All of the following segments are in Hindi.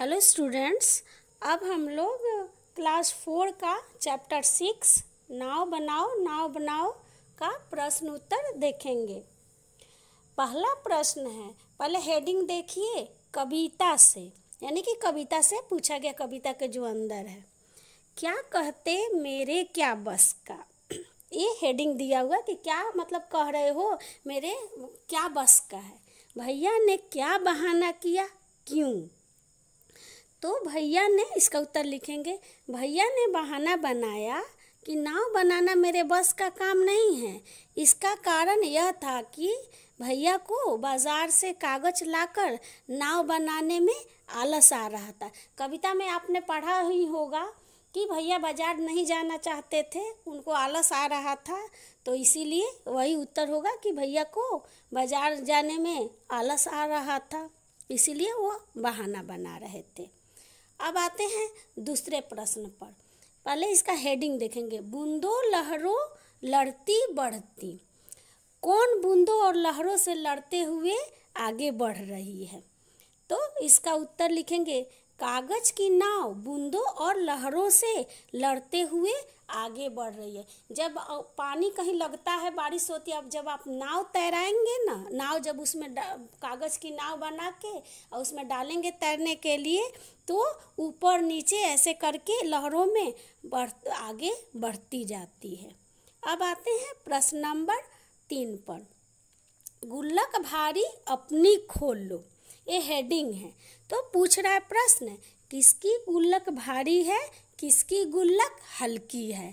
हेलो स्टूडेंट्स अब हम लोग क्लास फोर का चैप्टर सिक्स नाव बनाओ नाव बनाओ का प्रश्न उत्तर देखेंगे पहला प्रश्न है पहले हेडिंग देखिए कविता से यानी कि कविता से पूछा गया कविता के जो अंदर है क्या कहते मेरे क्या बस का ये हेडिंग दिया हुआ कि क्या मतलब कह रहे हो मेरे क्या बस का है भैया ने क्या बहाना किया क्यों तो भैया ने इसका उत्तर लिखेंगे भैया ने बहाना बनाया कि नाव बनाना मेरे बस का काम नहीं है इसका कारण यह था कि भैया को बाजार से कागज लाकर नाव बनाने में आलस आ रहा था कविता में आपने पढ़ा ही होगा कि भैया बाजार नहीं जाना चाहते थे उनको आलस आ रहा था तो इसीलिए वही उत्तर होगा कि भैया को बाजार जाने में आलस आ रहा था इसीलिए वो बहाना बना रहे थे अब आते हैं दूसरे प्रश्न पर पहले इसका हेडिंग देखेंगे बूंदो लहरों लड़ती बढ़ती कौन बूंदों और लहरों से लड़ते हुए आगे बढ़ रही है तो इसका उत्तर लिखेंगे कागज की नाव बूंदों और लहरों से लड़ते हुए आगे बढ़ रही है जब पानी कहीं लगता है बारिश होती है अब जब आप नाव तैराएंगे ना नाव जब उसमें कागज़ की नाव बना के और उसमें डालेंगे तैरने के लिए तो ऊपर नीचे ऐसे करके लहरों में बढ़ आगे बढ़ती जाती है अब आते हैं प्रश्न नंबर तीन पर गुल्लक भारी अपनी खोल लो ये हेडिंग है तो पूछ रहा है प्रश्न किसकी गुल्लक भारी है किसकी गुल्लक हल्की है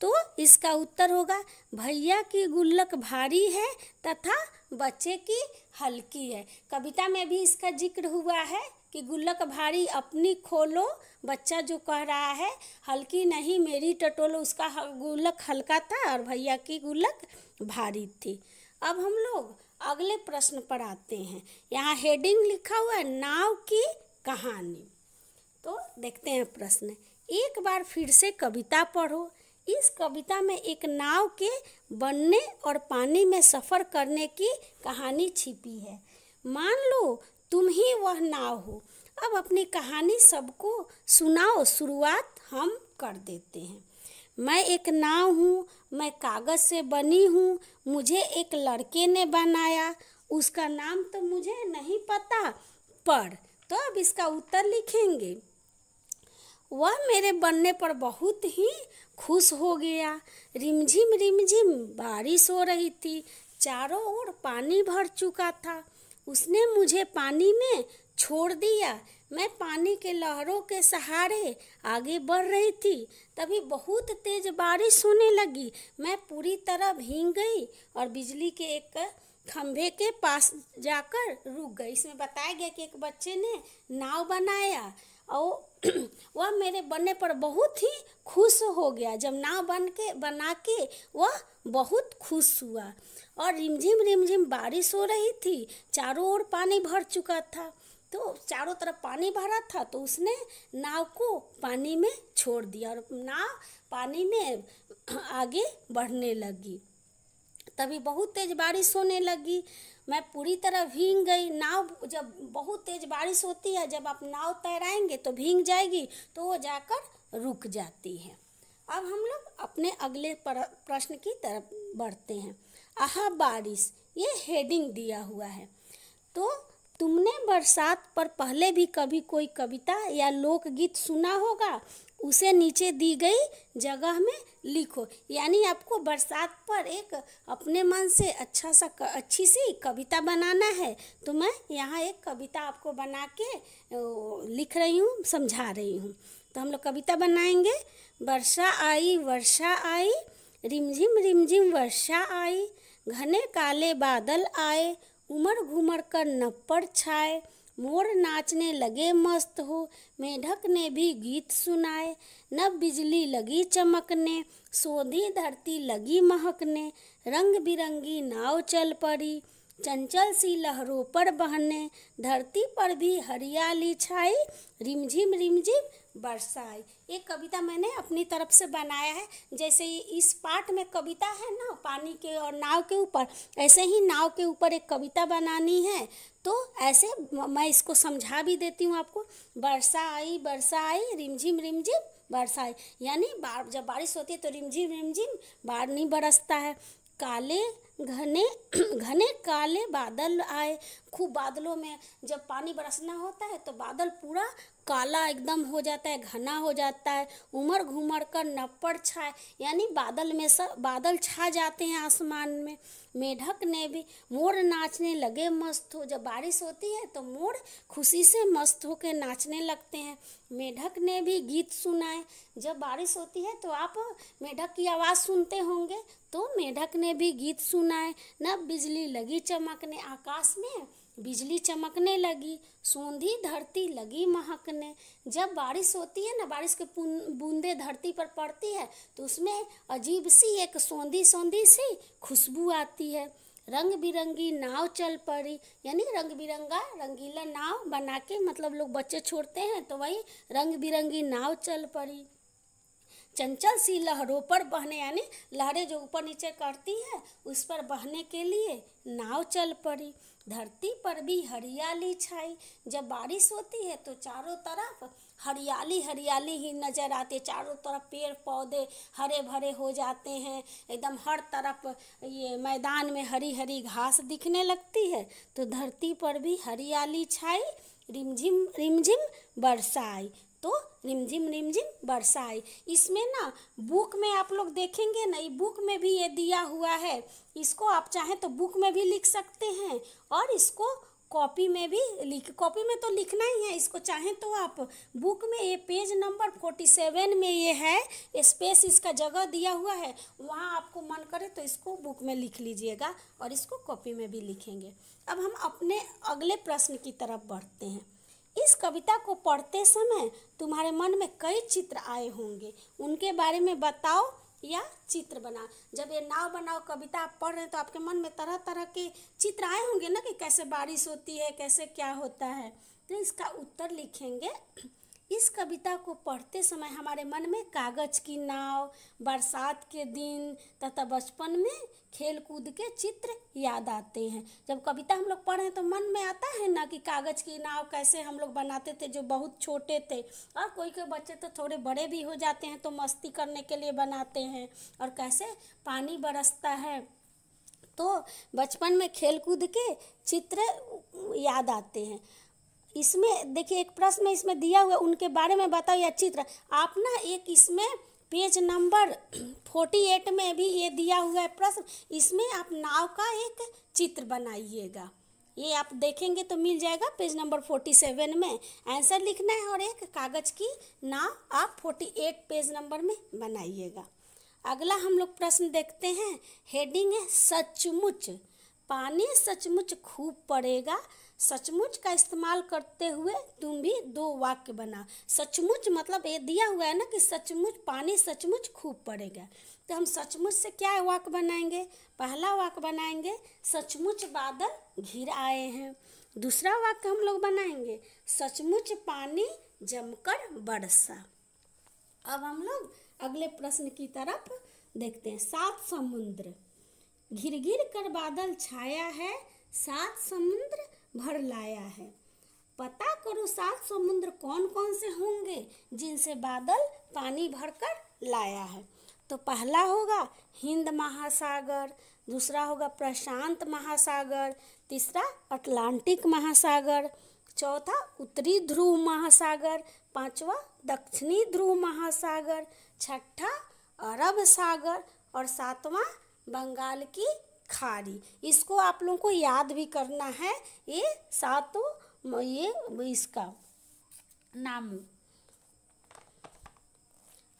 तो इसका उत्तर होगा भैया की गुल्लक भारी है तथा बच्चे की हल्की है कविता में भी इसका जिक्र हुआ है कि गुल्लक भारी अपनी खोलो बच्चा जो कह रहा है हल्की नहीं मेरी टटोलो उसका गुल्लक हल्का था और भैया की गुल्लक भारी थी अब हम लोग अगले प्रश्न पर आते हैं यहाँ हेडिंग लिखा हुआ है नाव की कहानी तो देखते हैं प्रश्न एक बार फिर से कविता पढ़ो इस कविता में एक नाव के बनने और पानी में सफ़र करने की कहानी छिपी है मान लो तुम ही वह नाव हो अब अपनी कहानी सबको सुनाओ शुरुआत हम कर देते हैं मैं एक नाव हूँ मैं कागज़ से बनी हूँ मुझे एक लड़के ने बनाया उसका नाम तो मुझे नहीं पता पर तो अब इसका उत्तर लिखेंगे वह मेरे बनने पर बहुत ही खुश हो गया रिमझिम रिमझिम बारिश हो रही थी चारों ओर पानी भर चुका था उसने मुझे पानी में छोड़ दिया मैं पानी के लहरों के सहारे आगे बढ़ रही थी तभी बहुत तेज बारिश होने लगी मैं पूरी तरह भींग गई और बिजली के एक खंभे के पास जाकर रुक गई इसमें बताया गया कि एक बच्चे ने नाव बनाया और वह मेरे बनने पर बहुत ही खुश हो गया जब नाव बन के बना के वह बहुत खुश हुआ और रिमझिम रिमझिम बारिश हो रही थी चारों ओर पानी भर चुका था तो चारों तरफ पानी भरा था तो उसने नाव को पानी में छोड़ दिया और नाव पानी में आगे बढ़ने लगी तभी बहुत तेज़ बारिश होने लगी मैं पूरी तरह भींग गई नाव जब बहुत तेज़ बारिश होती है जब आप नाव तैराएंगे तो भींग जाएगी तो वो जाकर रुक जाती है अब हम लोग अपने अगले प्रश्न की तरफ बढ़ते हैं आहा बारिश ये हेडिंग दिया हुआ है तो तुमने बरसात पर पहले भी कभी कोई कविता या लोकगीत सुना होगा उसे नीचे दी गई जगह में लिखो यानी आपको बरसात पर एक अपने मन से अच्छा सा अच्छी सी कविता बनाना है तो मैं यहाँ एक कविता आपको बना के लिख रही हूँ समझा रही हूँ तो हम लोग कविता बनाएंगे वर्षा आई वर्षा आई रिमझिम रिमझिम वर्षा आई घने काले बादल आए उमड़ घुमड़ कर नप्पड़ छाए मोर नाचने लगे मस्त हो मेढक ने भी गीत सुनाए नब बिजली लगी चमकने सोधी धरती लगी महकने रंग बिरंगी नाव चल पड़ी चंचल सी लहरों पर बहने धरती पर भी हरियाली छाई रिमझिम रिमझिम बरसाई ये कविता मैंने अपनी तरफ से बनाया है जैसे इस पार्ट में कविता है ना पानी के और नाव के ऊपर ऐसे ही नाव के ऊपर एक कविता बनानी है तो ऐसे मैं इसको समझा भी देती हूँ आपको बरसा आई बरसा आई रिमझिम रिमझिम बरसा आई यानी बार जब बारिश होती है तो रिमझिम रिमझिम नहीं बरसता है काले घने घने काले बादल आए खूब बादलों में जब पानी बरसना होता है तो बादल पूरा काला एकदम हो जाता है घना हो जाता है उमड़ घूमर कर नप्पड़ छाए यानी बादल में सब बादल छा जाते हैं आसमान में मेढक ने भी मोर नाचने लगे मस्त हो जब बारिश होती है तो मोर खुशी से मस्त होकर नाचने लगते हैं मेढक ने भी गीत सुनाए जब बारिश होती है तो आप मेढक की आवाज़ सुनते होंगे तो मेढक ने भी गीत सुनाए न बिजली लगी चमकने आकाश में बिजली चमकने लगी सोंधी धरती लगी महकने जब बारिश होती है ना बारिश के बूंदे धरती पर पड़ती है तो उसमें अजीब सी एक सौंधी सौंधी सी खुशबू आती है रंग बिरंगी नाव चल पड़ी यानी रंग बिरंगा रंगीला नाव बना के मतलब लोग बच्चे छोड़ते हैं तो वही रंग बिरंगी नाव चल पड़ी चंचल सी लहरों पर बहने यानी लहरें जो ऊपर नीचे करती है उस पर बहने के लिए नाव चल पड़ी धरती पर भी हरियाली छाई जब बारिश होती है तो चारों तरफ हरियाली हरियाली ही नज़र आती है चारों तरफ पेड़ पौधे हरे भरे हो जाते हैं एकदम हर तरफ ये मैदान में हरी हरी घास दिखने लगती है तो धरती पर भी हरियाली छाई रिमझिम रिमझिम बरसाई तो रिमझिम रिमझिम बरसाई इसमें ना बुक में आप लोग देखेंगे ना बुक में भी ये दिया हुआ है इसको आप चाहें तो बुक में भी लिख सकते हैं और इसको कॉपी में भी लिख कॉपी में तो लिखना ही है इसको चाहें तो आप बुक में ये पेज नंबर फोर्टी सेवन में ये है स्पेस इसका जगह दिया हुआ है वहाँ आपको मन करे तो इसको बुक में लिख लीजिएगा और इसको कॉपी में भी लिखेंगे अब हम अपने अगले प्रश्न की तरफ बढ़ते हैं इस कविता को पढ़ते समय तुम्हारे मन में कई चित्र आए होंगे उनके बारे में बताओ या चित्र बनाओ जब ये नाव बनाओ कविता आप पढ़ रहे हैं तो आपके मन में तरह तरह के चित्र आए होंगे ना कि कैसे बारिश होती है कैसे क्या होता है तो इसका उत्तर लिखेंगे इस कविता को पढ़ते समय हमारे मन में कागज़ की नाव बरसात के दिन तथा बचपन में खेल कूद के चित्र याद आते हैं जब कविता हम लोग पढ़ें तो मन में आता है ना कि कागज़ की नाव कैसे हम लोग बनाते थे जो बहुत छोटे थे और कोई कोई बच्चे तो थोड़े बड़े भी हो जाते हैं तो मस्ती करने के लिए बनाते हैं और कैसे पानी बरसता है तो बचपन में खेल कूद के चित्र याद आते हैं इसमें देखिए एक प्रश्न में इसमें दिया हुआ उनके बारे में बताओ अच्छी तरह आप ना एक इसमें पेज नंबर फोर्टी एट में भी ये दिया हुआ है प्रश्न इसमें आप नाव का एक चित्र बनाइएगा ये आप देखेंगे तो मिल जाएगा पेज नंबर फोर्टी सेवन में आंसर लिखना है और एक कागज़ की नाव आप फोर्टी एट पेज नंबर में बनाइएगा अगला हम लोग प्रश्न देखते हैं हेडिंग है सचमुच पानी सचमुच खूब पड़ेगा सचमुच का इस्तेमाल करते हुए तुम भी दो वाक्य बनाओ सचमुच मतलब ये दिया हुआ है ना कि सचमुच पानी सचमुच खूब पड़ेगा तो हम सचमुच से क्या वाक्य बनाएंगे पहला वाक्य बनाएंगे सचमुच बादल घिर आए हैं दूसरा वाक्य हम लोग बनाएंगे सचमुच पानी जमकर बरसा अब हम लोग अगले प्रश्न की तरफ देखते हैं सात समुद्र घिर घिर कर बादल छाया है सात समुद्र भर लाया है पता करो सात समुद्र कौन कौन से होंगे जिनसे बादल पानी भरकर लाया है तो पहला होगा हिंद महासागर दूसरा होगा प्रशांत महासागर तीसरा अटलांटिक महासागर चौथा उत्तरी ध्रुव महासागर पांचवा दक्षिणी ध्रुव महासागर छठा अरब सागर और सातवां बंगाल की खाड़ी इसको आप लोगों को याद भी करना है ये सातों ये इसका नाम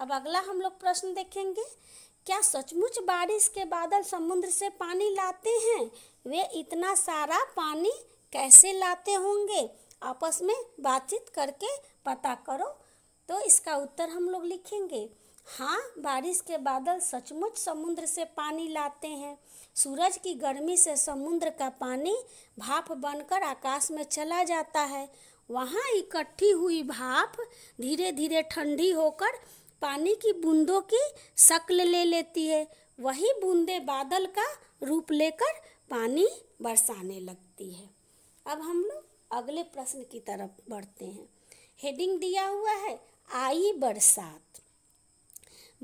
अब अगला हम लोग प्रश्न देखेंगे क्या सचमुच बारिश के बादल समुद्र से पानी लाते हैं वे इतना सारा पानी कैसे लाते होंगे आपस में बातचीत करके पता करो तो इसका उत्तर हम लोग लिखेंगे हाँ बारिश के बादल सचमुच समुद्र से पानी लाते हैं सूरज की गर्मी से समुद्र का पानी भाप बनकर आकाश में चला जाता है वहाँ इकट्ठी हुई भाप धीरे धीरे ठंडी होकर पानी की बूंदों की शक्ल ले लेती है वही बूंदे बादल का रूप लेकर पानी बरसाने लगती है अब हम लोग अगले प्रश्न की तरफ बढ़ते हैं हेडिंग दिया हुआ है आई बरसात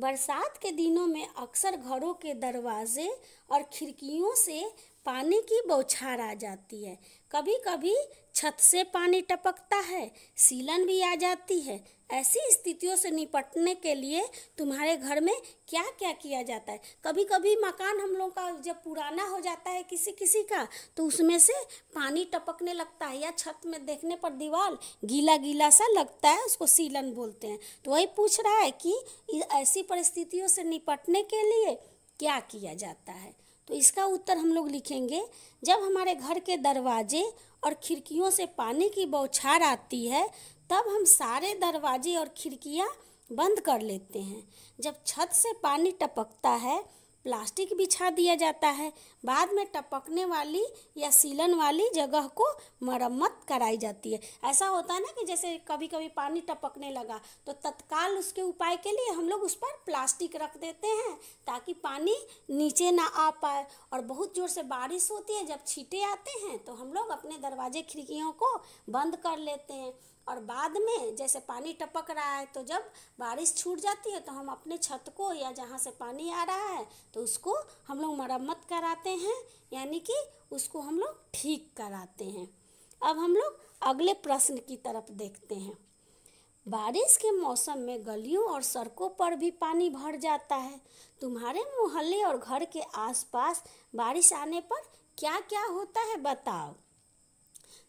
बरसात के दिनों में अक्सर घरों के दरवाजे और खिड़कियों से पानी की बौछार आ जाती है कभी कभी छत से पानी टपकता है सीलन भी आ जाती है ऐसी स्थितियों से निपटने के लिए तुम्हारे घर में क्या क्या किया जाता है कभी कभी मकान हम लोग का जब पुराना हो जाता है किसी किसी का तो उसमें से पानी टपकने लगता है या छत में देखने पर दीवार गीला गीला सा लगता है उसको सीलन बोलते हैं तो वही पूछ रहा है कि ऐसी परिस्थितियों से निपटने के लिए क्या किया जाता है तो इसका उत्तर हम लोग लिखेंगे जब हमारे घर के दरवाजे और खिड़कियों से पानी की बौछार आती है तब हम सारे दरवाजे और खिड़कियाँ बंद कर लेते हैं जब छत से पानी टपकता है प्लास्टिक बिछा दिया जाता है बाद में टपकने वाली या सीलन वाली जगह को मरम्मत कराई जाती है ऐसा होता है ना कि जैसे कभी कभी पानी टपकने लगा तो तत्काल उसके उपाय के लिए हम लोग उस पर प्लास्टिक रख देते हैं ताकि पानी नीचे ना आ पाए और बहुत ज़ोर से बारिश होती है जब छीटे आते हैं तो हम लोग अपने दरवाजे खिड़कियों को बंद कर लेते हैं और बाद में जैसे पानी टपक रहा है तो जब बारिश छूट जाती है तो हम अपने छत को या जहाँ से पानी आ रहा है तो उसको हम लोग मरम्मत कराते हैं यानी कि उसको हम लोग ठीक कराते हैं अब हम लोग अगले प्रश्न की तरफ देखते हैं बारिश के मौसम में गलियों और सड़कों पर भी पानी भर जाता है तुम्हारे मोहल्ले और घर के आसपास बारिश आने पर क्या क्या होता है बताओ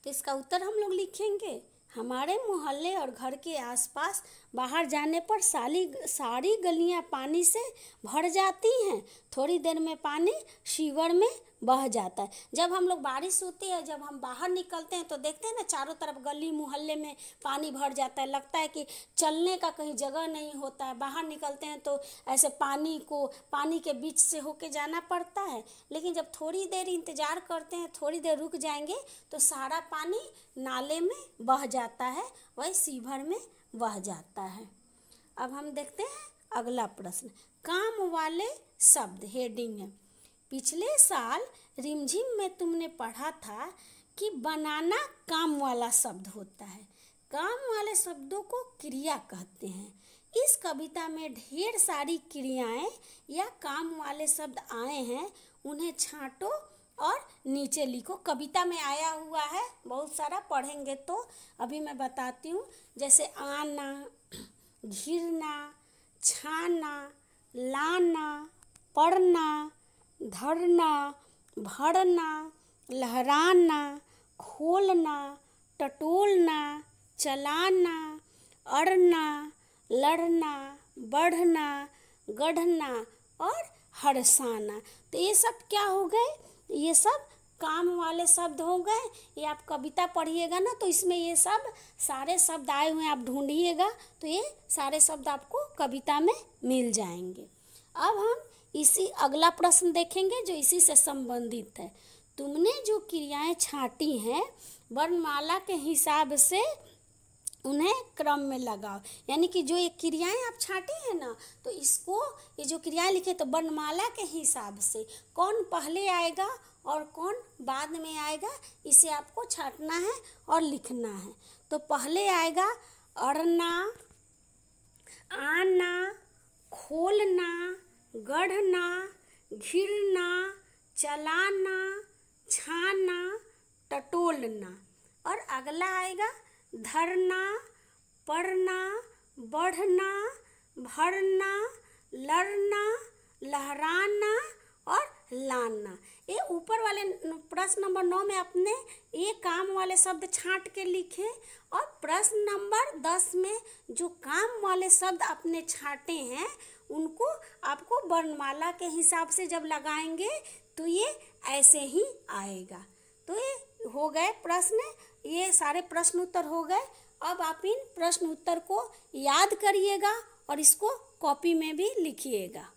तो इसका उत्तर हम लोग लिखेंगे हमारे मोहल्ले और घर के आसपास बाहर जाने पर साली सारी गलियां पानी से भर जाती हैं थोड़ी देर में पानी शिवर में बह जाता है जब हम लोग बारिश होती है जब हम बाहर निकलते हैं तो देखते हैं ना चारों तरफ गली मोहल्ले में पानी भर जाता है लगता है कि चलने का कहीं जगह नहीं होता है बाहर निकलते हैं तो ऐसे पानी को पानी के बीच से होके जाना पड़ता है लेकिन जब थोड़ी देर इंतज़ार करते हैं थोड़ी देर रुक जाएंगे तो सारा पानी नाले में बह जाता है वही सीवर में बह जाता है अब हम देखते हैं अगला प्रश्न काम वाले शब्द हेडिंग है पिछले साल रिमझिम में तुमने पढ़ा था कि बनाना काम वाला शब्द होता है काम वाले शब्दों को क्रिया कहते हैं इस कविता में ढेर सारी क्रियाएं या काम वाले शब्द आए हैं उन्हें छांटो और नीचे लिखो कविता में आया हुआ है बहुत सारा पढ़ेंगे तो अभी मैं बताती हूँ जैसे आना घिरना छाना लाना पढ़ना धरना भरना लहराना खोलना टटोलना चलाना अड़ना लड़ना बढ़ना गढ़ना और हरसाना तो ये सब क्या हो गए ये सब काम वाले शब्द हो गए ये आप कविता पढ़िएगा ना तो इसमें ये सब सारे शब्द आए हुए हैं आप ढूंढिएगा तो ये सारे शब्द आपको कविता में मिल जाएंगे अब हम इसी अगला प्रश्न देखेंगे जो इसी से संबंधित है तुमने जो क्रियाएं छाटी हैं वर्णमाला के हिसाब से उन्हें क्रम में लगाओ यानी कि जो ये क्रियाएं आप छाटी हैं ना तो इसको ये जो क्रियाएं लिखे तो वर्णमाला के हिसाब से कौन पहले आएगा और कौन बाद में आएगा इसे आपको छाटना है और लिखना है तो पहले आएगा अड़ना आना खोलना गढ़ना घिरना चलाना छाना टटोलना और अगला आएगा धरना पढ़ना बढ़ना भरना लड़ना लहराना और लाना ये ऊपर वाले प्रश्न नंबर नौ में अपने ये काम वाले शब्द छांट के लिखे और प्रश्न नंबर दस में जो काम वाले शब्द अपने छांटे हैं उनको आपको वर्णमाला के हिसाब से जब लगाएंगे तो ये ऐसे ही आएगा तो ये हो गए प्रश्न ये सारे प्रश्न उत्तर हो गए अब आप इन प्रश्न उत्तर को याद करिएगा और इसको कॉपी में भी लिखिएगा